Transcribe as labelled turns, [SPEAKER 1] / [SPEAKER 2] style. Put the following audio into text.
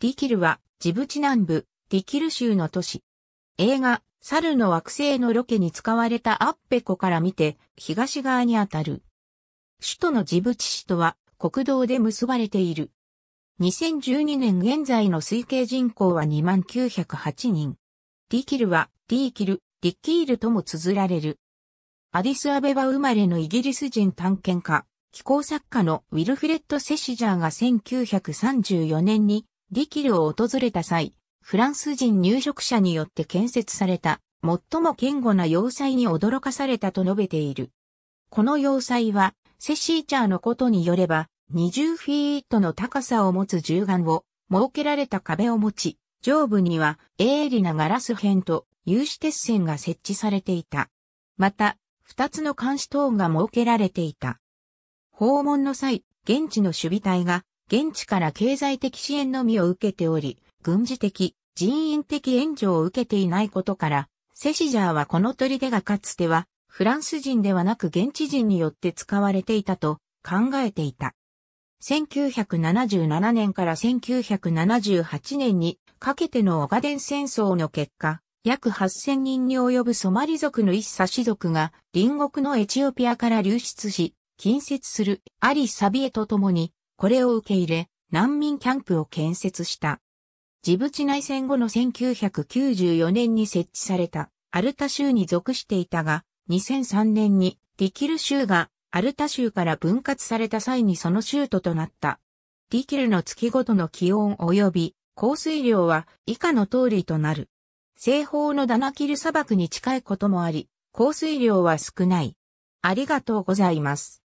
[SPEAKER 1] ディキルは、ジブチ南部、
[SPEAKER 2] ディキル州の都市。映画、猿の惑星のロケに使われたアッペ湖から見て、東側にあたる。首都のジブチ市とは、国道で結ばれている。2012年現在の推計人口は2908人。ディキルは、ディーキル、ディッキールとも綴られる。アディスアベバ生まれのイギリス人探検家、気候作家のウィルフレッド・セシジャーが1934年にリキルを訪れた際、フランス人入植者によって建設された、最も堅固な要塞に驚かされたと述べている。この要塞は、セシーチャーのことによれば、20フィートの高さを持つ銃眼を、設けられた壁を持ち、上部には鋭利なガラス片と有刺鉄線が設置されていた。また、二つの監視塔が設けられていた。訪問の際、現地の守備隊が現地から経済的支援のみを受けており、軍事的、人員的援助を受けていないことから、セシジャーはこの砦がかつては、フランス人ではなく現地人によって使われていたと考えていた。1977年から1978年にかけてのオガデン戦争の結果、約8000人に及ぶソマリ族の一氏族が隣国のエチオピアから流出し、近接するアリ・サビエと共にこれを受け入れ、難民キャンプを建設した。ジブチ内戦後の1994年に設置されたアルタ州に属していたが、2003年にディキル州がアルタ州から分割された際にその州都となった。ディキルの月ごとの気温及び降水量は以下の通りとなる。西方のダナキル砂漠に近いこともあり、降水量は
[SPEAKER 1] 少ない。ありがとうございます。